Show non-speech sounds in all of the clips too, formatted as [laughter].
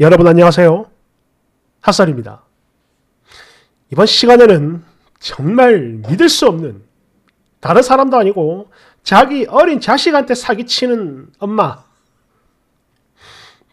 여러분 안녕하세요. 핫살입니다 이번 시간에는 정말 믿을 수 없는 다른 사람도 아니고 자기 어린 자식한테 사기치는 엄마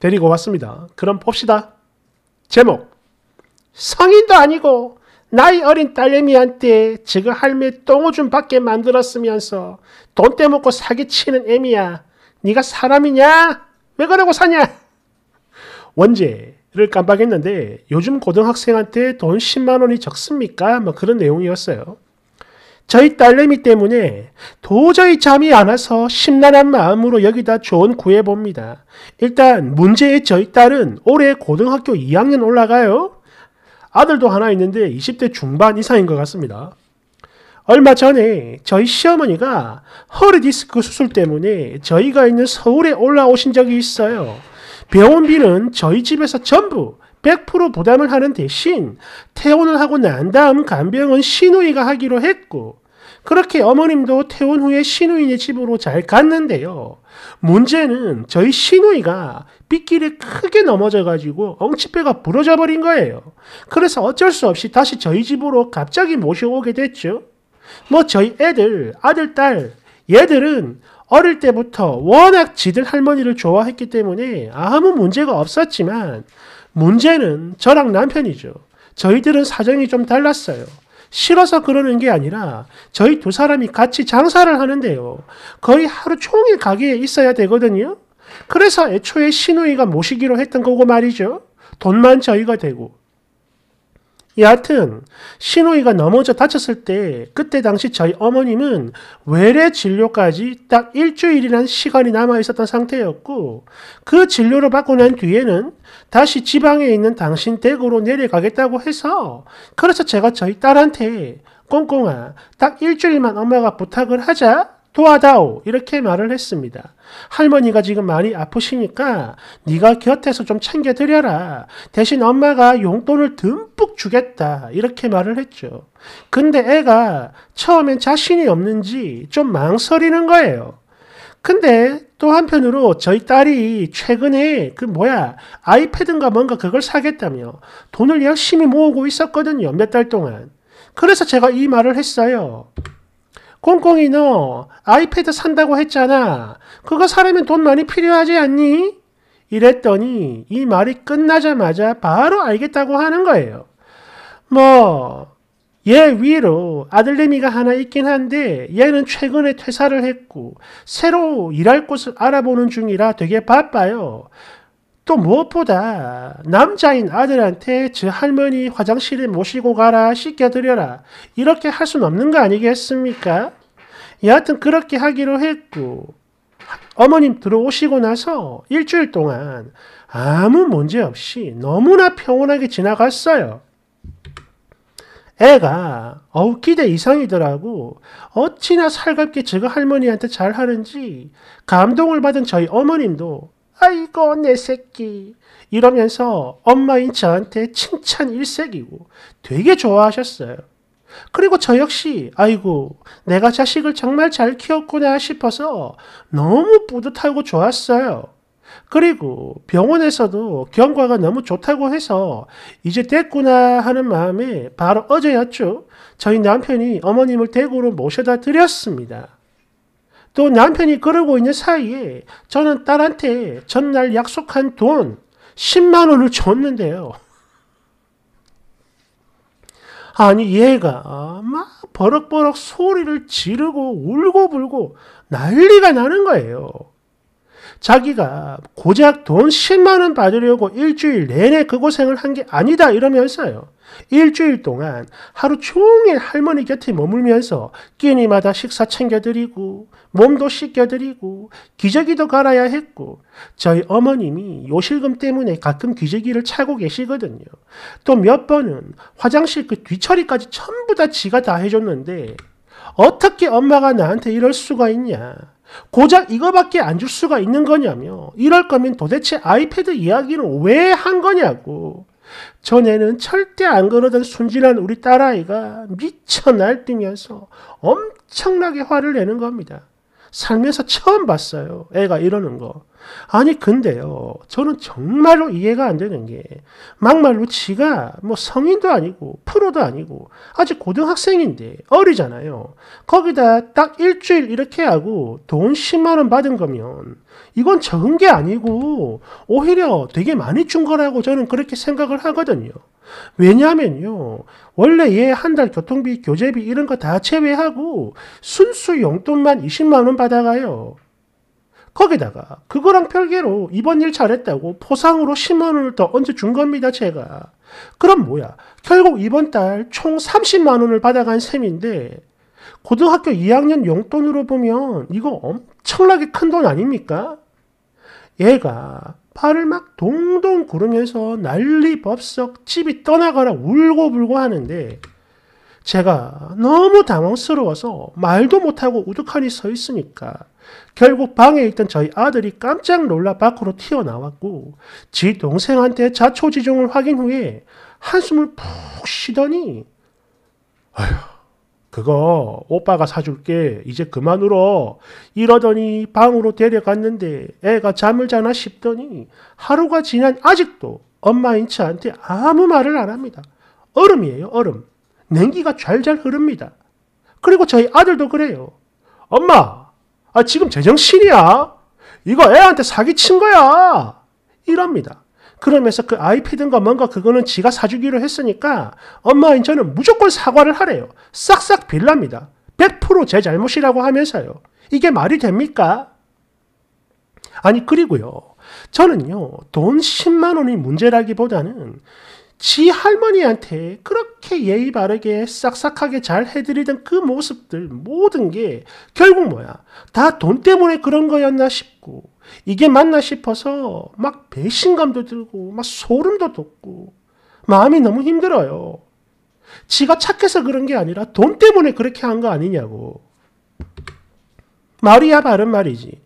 데리고 왔습니다. 그럼 봅시다. 제목 성인도 아니고 나이 어린 딸내미한테 지금 할매 똥오줌 밖에 만들었으면서 돈 떼먹고 사기치는 애미야. 네가 사람이냐? 왜 그러고 사냐? 원제를 깜빡했는데 요즘 고등학생한테 돈 10만 원이 적습니까? 뭐 그런 내용이었어요. 저희 딸내미 때문에 도저히 잠이 안 와서 심란한 마음으로 여기다 조언 구해봅니다. 일단 문제의 저희 딸은 올해 고등학교 2학년 올라가요. 아들도 하나 있는데 20대 중반 이상인 것 같습니다. 얼마 전에 저희 시어머니가 허리디스크 수술 때문에 저희가 있는 서울에 올라오신 적이 있어요. 병원비는 저희 집에서 전부 100% 부담을 하는 대신 퇴원을 하고 난 다음 간병은 시누이가 하기로 했고 그렇게 어머님도 퇴원 후에 시누이네 집으로 잘 갔는데요. 문제는 저희 시누이가 빗길에 크게 넘어져가지고 엉치뼈가 부러져 버린 거예요. 그래서 어쩔 수 없이 다시 저희 집으로 갑자기 모셔오게 됐죠. 뭐 저희 애들, 아들, 딸, 얘들은 어릴 때부터 워낙 지들 할머니를 좋아했기 때문에 아무 문제가 없었지만 문제는 저랑 남편이죠. 저희들은 사정이 좀 달랐어요. 싫어서 그러는 게 아니라 저희 두 사람이 같이 장사를 하는데요. 거의 하루 종일 가게에 있어야 되거든요. 그래서 애초에 신우이가 모시기로 했던 거고 말이죠. 돈만 저희가 되고 여하튼 신우이가 넘어져 다쳤을 때 그때 당시 저희 어머님은 외래 진료까지 딱 일주일이란 시간이 남아 있었던 상태였고 그 진료를 받고 난 뒤에는 다시 지방에 있는 당신 댁으로 내려가겠다고 해서 그래서 제가 저희 딸한테 꽁꽁아 딱 일주일만 엄마가 부탁을 하자 도와다오 이렇게 말을 했습니다. 할머니가 지금 많이 아프시니까 네가 곁에서 좀 챙겨드려라. 대신 엄마가 용돈을 듬뿍 주겠다 이렇게 말을 했죠. 근데 애가 처음엔 자신이 없는지 좀 망설이는 거예요. 근데 또 한편으로 저희 딸이 최근에 그 뭐야 아이패드인가 뭔가 그걸 사겠다며 돈을 열심히 모으고 있었거든요 몇 달 동안. 그래서 제가 이 말을 했어요. 꽁꽁이 너 아이패드 산다고 했잖아. 그거 사려면 돈 많이 필요하지 않니? 이랬더니 이 말이 끝나자마자 바로 알겠다고 하는 거예요. 뭐, 얘 위로 아들내미가 하나 있긴 한데 얘는 최근에 퇴사를 했고 새로 일할 곳을 알아보는 중이라 되게 바빠요. 또 무엇보다 남자인 아들한테 저 할머니 화장실에 모시고 가라 씻겨드려라 이렇게 할 수는 없는 거 아니겠습니까? 여하튼 그렇게 하기로 했고 어머님 들어오시고 나서 일주일 동안 아무 문제 없이 너무나 평온하게 지나갔어요. 애가 어우 기대 이상이더라고. 어찌나 살갑게 저가 할머니한테 잘하는지 감동을 받은 저희 어머님도 아이고 내 새끼 이러면서 엄마인 저한테 칭찬 일색이고 되게 좋아하셨어요. 그리고 저 역시 아이고 내가 자식을 정말 잘 키웠구나 싶어서 너무 뿌듯하고 좋았어요. 그리고 병원에서도 경과가 너무 좋다고 해서 이제 됐구나 하는 마음에 바로 어제였죠. 저희 남편이 어머님을 대구로 모셔다 드렸습니다. 또 남편이 그러고 있는 사이에 저는 딸한테 전날 약속한 돈 10만 원을 줬는데요. 아니 얘가 막 버럭버럭 소리를 지르고 울고불고 난리가 나는 거예요. 자기가 고작 돈 10만원 받으려고 일주일 내내 그 고생을 한 게 아니다 이러면서요. 일주일 동안 하루 종일 할머니 곁에 머물면서 끼니마다 식사 챙겨드리고 몸도 씻겨드리고 기저귀도 갈아야 했고 저희 어머님이 요실금 때문에 가끔 기저귀를 차고 계시거든요. 또 몇 번은 화장실 그 뒤처리까지 전부 다 지가 다 해줬는데 어떻게 엄마가 나한테 이럴 수가 있냐. 고작 이거밖에 안 줄 수가 있는 거냐며 이럴 거면 도대체 아이패드 이야기는 왜 한 거냐고 전에는 절대 안 그러던 순진한 우리 딸아이가 미쳐 날뛰면서 엄청나게 화를 내는 겁니다. 살면서 처음 봤어요. 애가 이러는 거. 아니 근데요 저는 정말로 이해가 안 되는 게 막말로 지가 뭐 성인도 아니고 프로도 아니고 아직 고등학생인데 어리잖아요 거기다 딱 일주일 이렇게 하고 돈 10만원 받은 거면 이건 적은 게 아니고 오히려 되게 많이 준 거라고 저는 그렇게 생각을 하거든요 왜냐면요 원래 얘 한 달 교통비 교재비 이런 거 다 제외하고 순수 용돈만 20만원 받아가요 거기다가 그거랑 별개로 이번 일 잘했다고 포상으로 10만원을 더 얹어준 겁니다 제가. 그럼 뭐야 결국 이번 달 총 30만원을 받아간 셈인데 고등학교 2학년 용돈으로 보면 이거 엄청나게 큰 돈 아닙니까? 얘가 팔을 막 동동 구르면서 난리 법석 집이 떠나가라 울고불고 하는데 제가 너무 당황스러워서 말도 못하고 우두커니 서 있으니까 결국 방에 있던 저희 아들이 깜짝 놀라 밖으로 튀어나왔고 지 동생한테 자초지종을 확인 후에 한숨을 푹 쉬더니 아휴 그거 오빠가 사줄게 이제 그만 울어 이러더니 방으로 데려갔는데 애가 잠을 자나 싶더니 하루가 지난 아직도 엄마인 저한테 아무 말을 안 합니다. 얼음이에요 얼음. 냉기가 잘잘 흐릅니다. 그리고 저희 아들도 그래요. 엄마, 아, 지금 제정신이야? 이거 애한테 사기친 거야! 이럽니다. 그러면서 그 아이패드인가 뭔가 그거는 지가 사주기로 했으니까 엄마인 저는 무조건 사과를 하래요. 싹싹 빌랍니다. 100%제 잘못이라고 하면서요. 이게 말이 됩니까? 아니, 그리고요. 저는요, 돈 10만 원이 문제라기보다는 지 할머니한테 그렇게 예의 바르게 싹싹하게 잘 해드리던 그 모습들 모든 게 결국 뭐야? 다 돈 때문에 그런 거였나 싶고 이게 맞나 싶어서 막 배신감도 들고 막 소름도 돋고 마음이 너무 힘들어요. 지가 착해서 그런 게 아니라 돈 때문에 그렇게 한 거 아니냐고. 마리아 바른 말이지.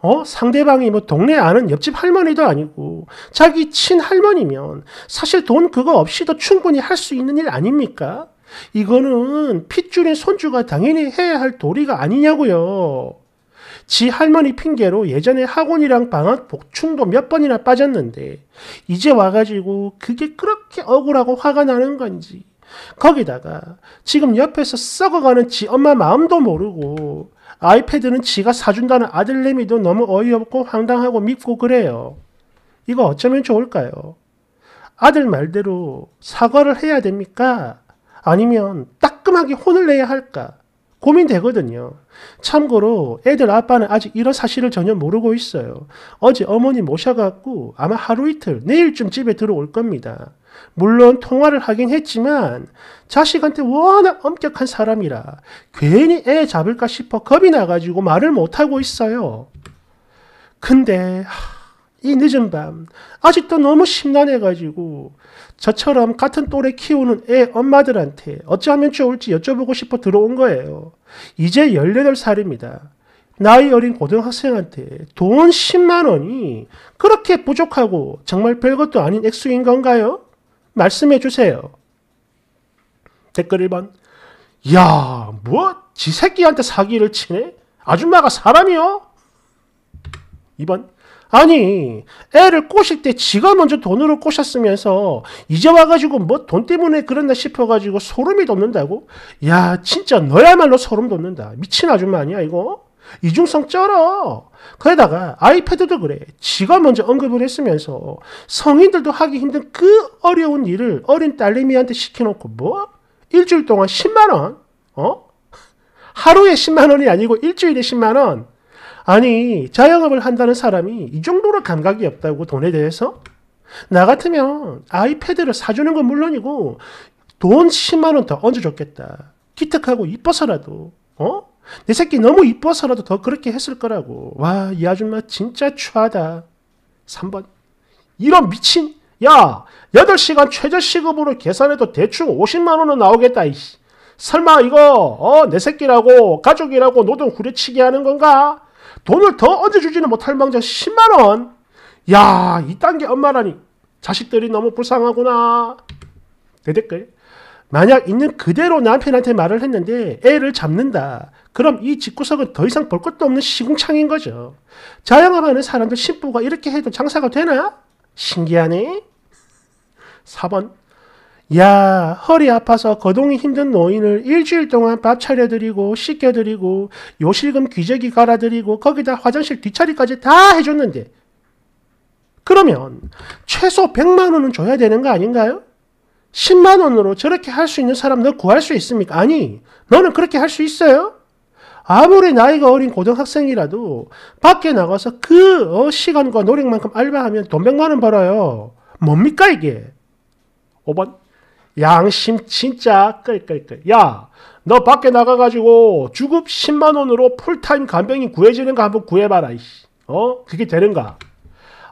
어? 상대방이 뭐 동네 아는 옆집 할머니도 아니고 자기 친할머니면 사실 돈 그거 없이도 충분히 할 수 있는 일 아닙니까? 이거는 핏줄인 손주가 당연히 해야 할 도리가 아니냐고요. 지 할머니 핑계로 예전에 학원이랑 방학 복충도 몇 번이나 빠졌는데 이제 와가지고 그게 그렇게 억울하고 화가 나는 건지 거기다가 지금 옆에서 썩어가는 지 엄마 마음도 모르고 아이패드는 지가 사준다는 아들내미도 너무 어이없고 황당하고 믿고 그래요. 이거 어쩌면 좋을까요? 아들 말대로 사과를 해야 됩니까? 아니면 따끔하게 혼을 내야 할까? 고민되거든요. 참고로 애들 아빠는 아직 이런 사실을 전혀 모르고 있어요. 어제 어머니 모셔갖고 아마 하루 이틀, 내일쯤 집에 들어올 겁니다. 물론 통화를 하긴 했지만 자식한테 워낙 엄격한 사람이라 괜히 애 잡을까 싶어 겁이 나가지고 말을 못하고 있어요. 근데 이 늦은 밤 아직도 너무 심란해가지고 저처럼 같은 또래 키우는 애 엄마들한테 어찌하면 좋을지 여쭤보고 싶어 들어온 거예요. 이제 18살입니다. 나이 어린 고등학생한테 돈 10만 원이 그렇게 부족하고 정말 별것도 아닌 액수인 건가요? 말씀해 주세요. 댓글 1번. 야, 뭐? 지 새끼한테 사기를 치네? 아줌마가 사람이요? 2번. 아니, 애를 꼬실 때 지가 먼저 돈으로 꼬셨으면서 이제 와가지고 뭐 돈 때문에 그랬나 싶어가지고 소름이 돋는다고? 야, 진짜 너야말로 소름 돋는다. 미친 아줌마 아니야, 이거? 이중성 쩔어. 거기다가 아이패드도 그래. 지가 먼저 언급을 했으면서 성인들도 하기 힘든 그 어려운 일을 어린 딸내미한테 시켜놓고 뭐? 일주일 동안 10만원? 어? 하루에 10만원이 아니고 일주일에 10만원? 아니, 자영업을 한다는 사람이 이 정도로 감각이 없다고 돈에 대해서? 나 같으면 아이패드를 사주는 건 물론이고 돈 10만원 더 얹어줬겠다. 기특하고 이뻐서라도, 어? 내 새끼 너무 이뻐서라도 더 그렇게 했을 거라고. 와, 이 아줌마 진짜 추하다. 3번. 이런 미친, 야, 8시간 최저시급으로 계산해도 대충 50만원은 나오겠다, 이씨. 설마 이거, 어, 내 새끼라고, 가족이라고 노동 후려치게 하는 건가? 돈을 더 얹어주지는 못할 망정 10만원? 야, 이딴 게 엄마라니. 자식들이 너무 불쌍하구나. 내 댓글. 만약 있는 그대로 남편한테 말을 했는데 애를 잡는다. 그럼 이 집구석은 더 이상 볼 것도 없는 시궁창인 거죠. 자영업하는 사람들 신부가 이렇게 해도 장사가 되나? 신기하네. 4번 야, 허리 아파서 거동이 힘든 노인을 일주일 동안 밥 차려드리고, 씻겨드리고, 요실금 귀재기 갈아드리고, 거기다 화장실 뒷처리까지 다 해줬는데. 그러면 최소 100만원은 줘야 되는 거 아닌가요? 10만원으로 저렇게 할 수 있는 사람 너 구할 수 있습니까? 아니, 너는 그렇게 할 수 있어요? 아무리 나이가 어린 고등학생이라도 밖에 나가서 그 어, 시간과 노력만큼 알바하면 돈 100만 원 벌어요. 뭡니까 이게? 5번 양심 진짜 끌끌끌. 야, 너 밖에 나가가지고 주급 10만 원으로 풀타임 간병인 구해지는 거 한번 구해봐라. 이씨. 어? 그게 되는가?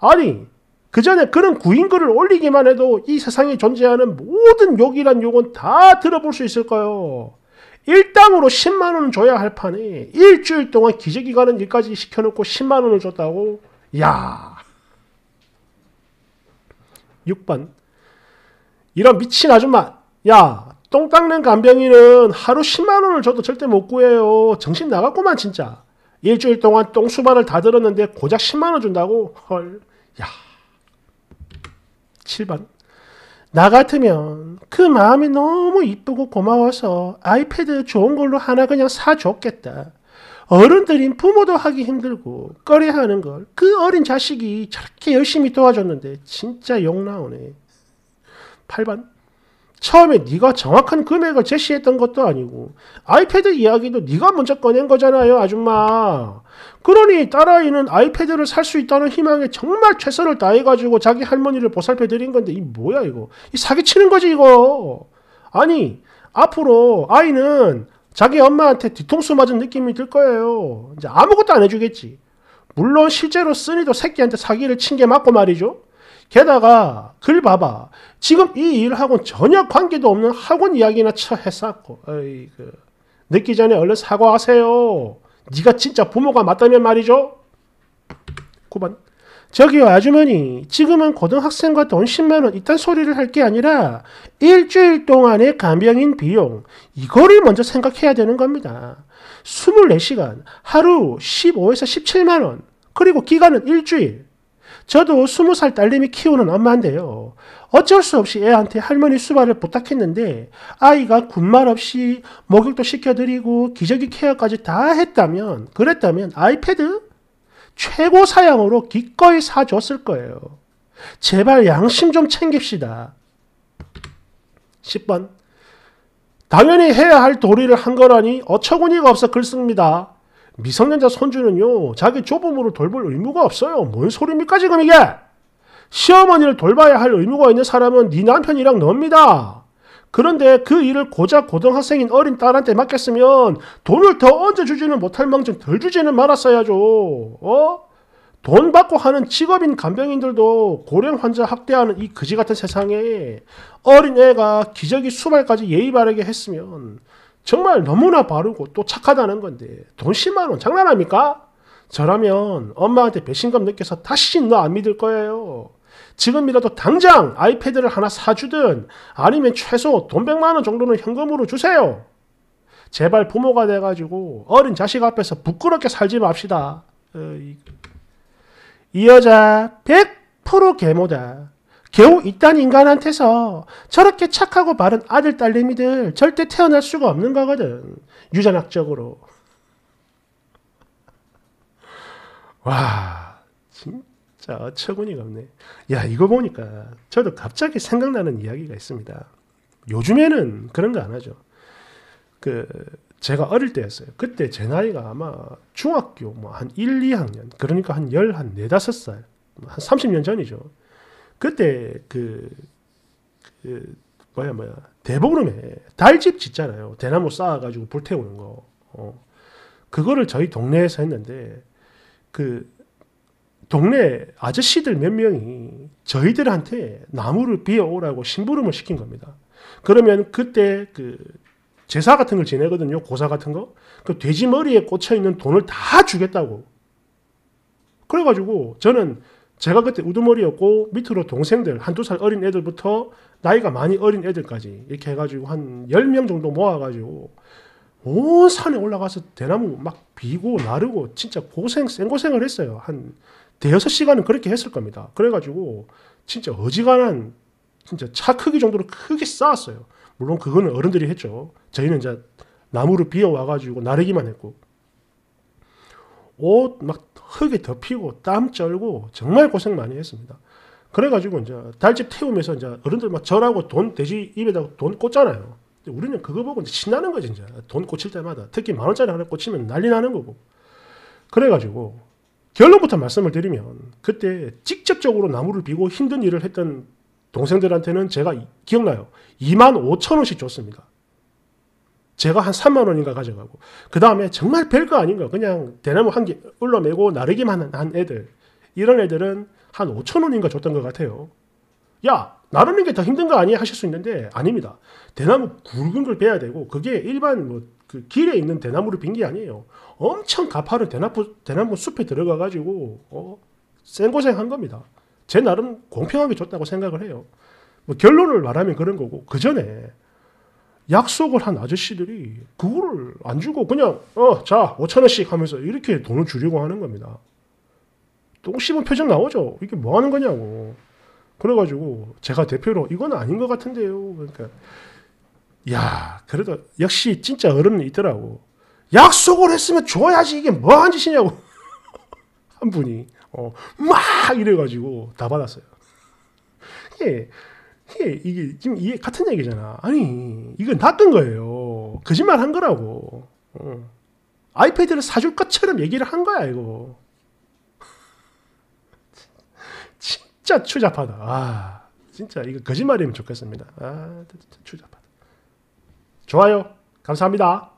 아니, 그 전에 그런 구인 글을 올리기만 해도 이 세상에 존재하는 모든 욕이란 욕은 다 들어볼 수 있을 거요. 예 일당으로 10만 원을 줘야 할 판에 일주일 동안 기재기관은 일까지 시켜놓고 10만 원을 줬다고? 야 6번 이런 미친 아줌마 야똥 닦는 간병인은 하루 10만 원을 줘도 절대 못 구해요. 정신 나갔구만 진짜. 일주일 동안 똥 수반을 다 들었는데 고작 10만 원 준다고? 헐. 야. 7번 나 같으면 그 마음이 너무 이쁘고 고마워서 아이패드 좋은 걸로 하나 그냥 사줬겠다. 어른들인 부모도 하기 힘들고 꺼려하는 걸 그 어린 자식이 저렇게 열심히 도와줬는데 진짜 욕 나오네. 8번 처음에 네가 정확한 금액을 제시했던 것도 아니고 아이패드 이야기도 네가 먼저 꺼낸 거잖아요 아줌마 그러니 딸아이는 아이패드를 살 수 있다는 희망에 정말 최선을 다해가지고 자기 할머니를 보살펴 드린 건데 이 뭐야 이거 이 사기치는 거지 이거 아니 앞으로 아이는 자기 엄마한테 뒤통수 맞은 느낌이 들 거예요 이제 아무것도 안 해주겠지 물론 실제로 쓰니도 새끼한테 사기를 친 게 맞고 말이죠 게다가 글 봐봐. 지금 이 일하고 전혀 관계도 없는 학원 이야기나 처해 쌓고 아이고. 늦기 전에 얼른 사과하세요. 네가 진짜 부모가 맞다면 말이죠. 9번 저기 아주머니 지금은 고등학생과 돈 10만원 이딴 소리를 할 게 아니라 일주일 동안의 간병인 비용 이거를 먼저 생각해야 되는 겁니다. 24시간 하루 15에서 17만원 그리고 기간은 일주일 저도 스무 살 딸내미 키우는 엄마인데요. 어쩔 수 없이 애한테 할머니 수발을 부탁했는데 아이가 군말 없이 목욕도 시켜드리고 기저귀 케어까지 다 했다면 그랬다면 아이패드 최고 사양으로 기꺼이 사줬을 거예요. 제발 양심 좀 챙깁시다. 10번 당연히 해야 할 도리를 한 거라니 어처구니가 없어 글씁니다. 미성년자 손주는요, 자기 조부모를 돌볼 의무가 없어요. 뭔 소리입니까, 지금 이게? 시어머니를 돌봐야 할 의무가 있는 사람은 네 남편이랑 너입니다. 그런데 그 일을 고작 고등학생인 어린 딸한테 맡겼으면 돈을 더 얹어 주지는 못할 망정 덜 주지는 말았어야죠. 어? 돈 받고 하는 직업인 간병인들도 고령 환자 학대하는 이 그지 같은 세상에 어린 애가 기저귀 수발까지 예의 바르게 했으면 정말 너무나 바르고 또 착하다는 건데 돈 10만원 장난합니까? 저라면 엄마한테 배신감 느껴서 다시 너 안 믿을 거예요. 지금이라도 당장 아이패드를 하나 사주든 아니면 최소 돈 100만원 정도는 현금으로 주세요. 제발 부모가 돼가지고 어린 자식 앞에서 부끄럽게 살지 맙시다. 이 여자 100% 개모다. 겨우 이딴 인간한테서 저렇게 착하고 바른 아들, 딸내미들 절대 태어날 수가 없는 거거든. 유전학적으로. 와, 진짜 어처구니가 없네. 야, 이거 보니까 저도 갑자기 생각나는 이야기가 있습니다. 요즘에는 그런 거 안 하죠. 그, 제가 어릴 때였어요. 그때 제 나이가 아마 중학교 뭐 한 1, 2학년, 그러니까 한 10, 뭐 한 5살, 한 30년 전이죠. 그때 그, 그 뭐야 뭐야 대보름에 달집 짓잖아요. 대나무 쌓아가지고 불태우는 거. 어. 그거를 저희 동네에서 했는데 그 동네 아저씨들 몇 명이 저희들한테 나무를 비워오라고 심부름을 시킨 겁니다. 그러면 그때 그 제사 같은 걸 지내거든요. 고사 같은 거. 그 돼지 머리에 꽂혀 있는 돈을 다 주겠다고. 그래가지고 저는 제가 그때 우두머리였고 밑으로 동생들 한두 살 어린 애들부터 나이가 많이 어린 애들까지 이렇게 해가지고 한1 0명 정도 모아가지고 온 산에 올라가서 대나무 막 비고 나르고 진짜 고생 생고생을 했어요. 한 대여섯 시간은 그렇게 했을 겁니다. 그래가지고 진짜 어지간한 진짜 차 크기 정도로 크게 쌓았어요. 물론 그거는 어른들이 했죠. 저희는 이제 나무를 비워 와가지고 나르기만 했고 옷막 흙에 덮이고 땀 쩔고 정말 고생 많이 했습니다. 그래가지고 이제 달집 태우면서 이제 어른들 막 절하고 돈 돼지 입에다가 돈 꽂잖아요. 우리는 그거 보고 이제 신나는 거지 이제 돈 꽂힐 때마다 특히 만 원짜리 하나 꽂히면 난리 나는 거고. 그래가지고 결론부터 말씀을 드리면 그때 직접적으로 나무를 비고 힘든 일을 했던 동생들한테는 제가 기억나요. 2만 5천 원씩 줬습니다. 제가 한 3만 원인가 가져가고 그 다음에 정말 별거 아닌 거 그냥 대나무 한 개 올라매고 나르기만 한 애들 이런 애들은 한 5천 원인가 줬던 것 같아요. 야 나르는 게 더 힘든 거 아니야 하실 수 있는데 아닙니다. 대나무 굵은 걸 베야 되고 그게 일반 뭐그 길에 있는 대나무를 빈 게 아니에요. 엄청 가파른 대나무 대나무 숲에 들어가 가지고 어, 생고생한 겁니다. 제 나름 공평하게 줬다고 생각을 해요. 뭐 결론을 말하면 그런 거고 그 전에 약속을 한 아저씨들이 그거를 안 주고 그냥 어자 5천 원씩 하면서 이렇게 돈을 주려고 하는 겁니다. 똥 씹은 표정 나오죠. 이게 뭐 하는 거냐고. 그래가지고 제가 대표로 이건 아닌 것 같은데요. 그러니까 야 그래도 역시 진짜 어른은 있더라고. 약속을 했으면 줘야지 이게 뭐한 짓이냐고 [laughs] 한 분이 어, 막 이래가지고 다 받았어요. 예. 이게, 예, 이게 지금 이게 같은 얘기잖아. 아니, 이건 낚은 거예요. 거짓말 한 거라고. 어. 아이패드를 사줄 것처럼 얘기를 한 거야, 이거. [laughs] 진짜 추잡하다. 아, 진짜 이거 거짓말이면 좋겠습니다. 아, 추잡하다. 좋아요. 감사합니다.